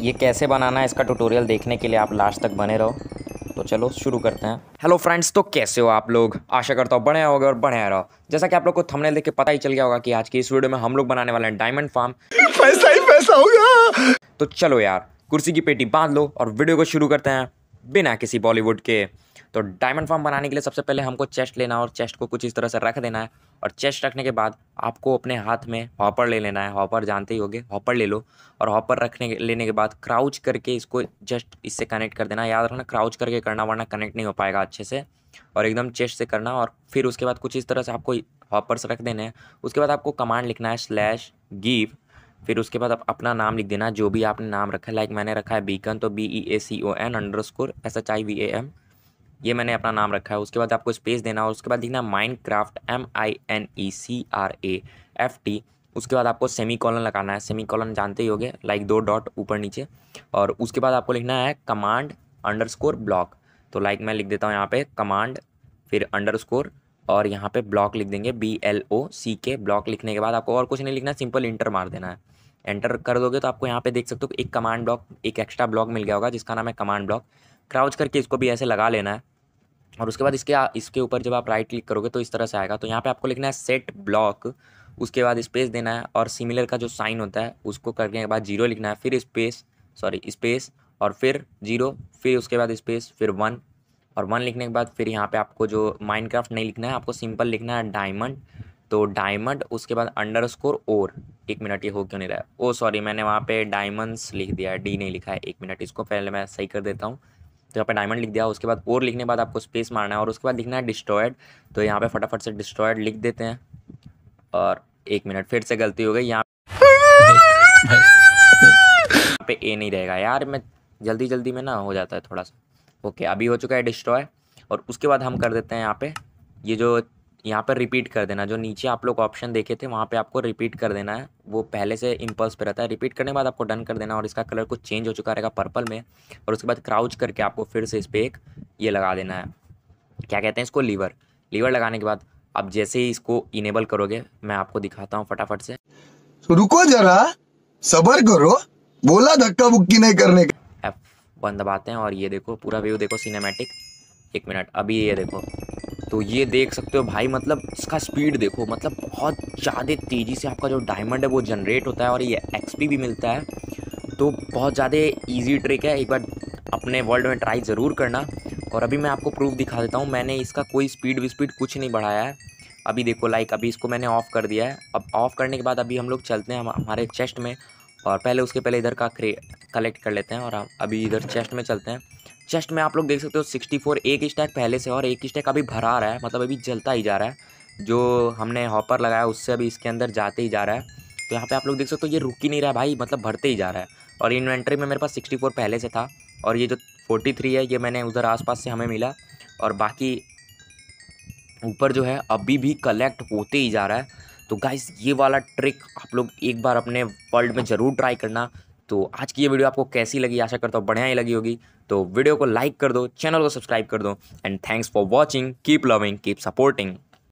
ये कैसे बनाना है इसका ट्यूटोरियल देखने के लिए आप लास्ट तक बने रहो तो चलो शुरू करते हैं हेलो फ्रेंड्स तो कैसे हो आप लोग आशा करता हूँ बढ़िया होगा और बढ़िया रहो जैसा कि आप लोग को थंबनेल देख के पता ही चल गया होगा कि आज की इस वीडियो में हम लोग बनाने वाले हैं डायमंड फार्म पैसा ही पैसा होगा तो चलो यार कुर्सी की पेटी बांध लो और वीडियो को शुरू करते हैं बिना किसी बॉलीवुड के तो डायमंड फॉर्म बनाने के लिए सबसे पहले हमको चेस्ट लेना और चेस्ट को कुछ इस तरह से रख देना है और चेस्ट रखने के बाद आपको अपने हाथ में हॉपर ले लेना है हॉपर जानते ही होगे हॉपर ले लो और हॉपर रखने के लेने के बाद क्राउच करके इसको जस्ट इससे कनेक्ट कर देना याद रखना क्राउच करके करना वरना कनेक्ट नहीं हो पाएगा अच्छे से और एकदम चेस्ट से करना और फिर उसके बाद कुछ इस तरह से आपको हॉपर्स रख देने हैं उसके बाद आपको कमांड लिखना है स्लैश गिव फिर उसके बाद आप अपना नाम लिख देना जो भी आपने नाम रखा है लाइक मैंने रखा है बीकन तो B E A C O N underscore S H I V A M ये मैंने अपना नाम रखा है उसके बाद आपको स्पेस देना और उसके बाद लिखना Minecraft M I N E C R A F T उसके बाद आपको सेमी कॉलन लगाना है सेमी कॉलन जानते ही होगे लाइक दो डॉट ऊपर नीचे और उसके बाद आपको लिखना है कमांड अंडर स्कोर ब्लॉक तो लाइक मैं लिख देता हूँ यहाँ पे कमांड फिर अंडर स्कोर और यहाँ पे ब्लॉक लिख देंगे बी एल ओ सी के ब्लॉक लिखने के बाद आपको और कुछ नहीं लिखना सिंपल इंटर मार देना है एंटर कर दोगे तो आपको यहाँ पे देख सकते हो एक कमांड ब्लॉक एक एक्स्ट्रा ब्लॉक मिल गया होगा जिसका नाम है कमांड ब्लॉक क्राउच करके इसको भी ऐसे लगा लेना है और उसके बाद इसके इसके ऊपर जब आप राइट क्लिक करोगे तो इस तरह से आएगा तो यहाँ पे आपको लिखना है सेट ब्लॉक उसके बाद स्पेस देना है और सिमिलर का जो साइन होता है उसको करने के बाद जीरो लिखना है फिर स्पेस सॉरी स्पेस और फिर जीरो फिर उसके बाद स्पेस फिर वन और वन लिखने के बाद फिर यहाँ पे आपको जो माइनक्राफ्ट नहीं लिखना है आपको सिंपल लिखना है डायमंड तो डायमंड उसके बाद अंडर स्कोर और एक मिनट ये हो क्यों नहीं रहा है ओ oh, सॉरी मैंने वहाँ पे डायमंड्स लिख दिया है डी नहीं लिखा है एक मिनट इसको पहले मैं सही कर देता हूँ तो यहाँ पे डायमंड लिख दिया उसके बाद और लिखने के बाद आपको स्पेस मारना है और उसके बाद लिखना है डिस्ट्रॉयड तो यहाँ पे फटाफट से डिस्ट्रॉयड लिख देते हैं और एक मिनट फिर से गलती हो गई यहाँ पे ए नहीं रहेगा यार मैं जल्दी जल्दी में ना हो जाता है थोड़ा सा ओके अभी हो चुका है डिस्ट्रॉय और उसके बाद हम कर देते हैं यहाँ पे ये जो यहाँ पर रिपीट कर देना जो नीचे आप लोग ऑप्शन देखे थे वहाँ पे आपको रिपीट कर देना है वो पहले से इम्पल्स पे रहता है रिपीट करने के बाद आपको डन कर देना और इसका कलर कुछ चेंज हो चुका रहेगा पर्पल में और उसके बाद क्राउच करके आपको फिर से इस पर एक ये लगा देना है क्या कहते हैं इसको लीवर लीवर लगाने के बाद आप जैसे ही इसको इनेबल करोगे मैं आपको दिखाता हूँ फटाफट से तो रुको जरा सबर करो बोला धक्का बुक्की नहीं करने का एफ वन दबाते हैं और ये देखो पूरा व्यू देखो सिनेमेटिक एक मिनट अभी ये देखो तो ये देख सकते हो भाई मतलब इसका स्पीड देखो मतलब बहुत ज़्यादा तेज़ी से आपका जो डायमंड है वो जनरेट होता है और ये एक्सपी भी मिलता है तो बहुत ज़्यादा ईजी ट्रिक है एक बार अपने वर्ल्ड में ट्राई ज़रूर करना और अभी मैं आपको प्रूफ दिखा देता हूँ मैंने इसका कोई स्पीड विस्पीड कुछ नहीं बढ़ाया है अभी देखो लाइक अभी इसको मैंने ऑफ़ कर दिया है अब ऑफ़ करने के बाद अभी हम लोग चलते हैं हमारे चेस्ट में और पहले उसके पहले इधर का कलेक्ट कर लेते हैं और अभी इधर चेस्ट में चलते हैं चेस्ट में आप लोग देख सकते हो 64 एक स्टैक पहले से और एक स्टैक अभी भरा रहा है मतलब अभी जलता ही जा रहा है जो हमने हॉपर लगाया उससे अभी इसके अंदर जाते ही जा रहा है तो यहाँ पे आप लोग देख सकते हो ये रुक ही नहीं रहा है भाई मतलब भरते ही जा रहा है और इन्वेंट्री में मेरे पास 64 पहले से था और ये जो 43 है ये मैंने उधर आसपास से हमें मिला और बाकी ऊपर जो है अभी भी कलेक्ट होते ही जा रहा है तो गाइस ये वाला ट्रिक आप लोग एक बार अपने वर्ल्ड में ज़रूर ट्राई करना तो आज की ये वीडियो आपको कैसी लगी आशा करता हूँ बढ़िया ही लगी होगी तो वीडियो को लाइक कर दो चैनल को सब्सक्राइब कर दो and thanks for watching keep loving keep supporting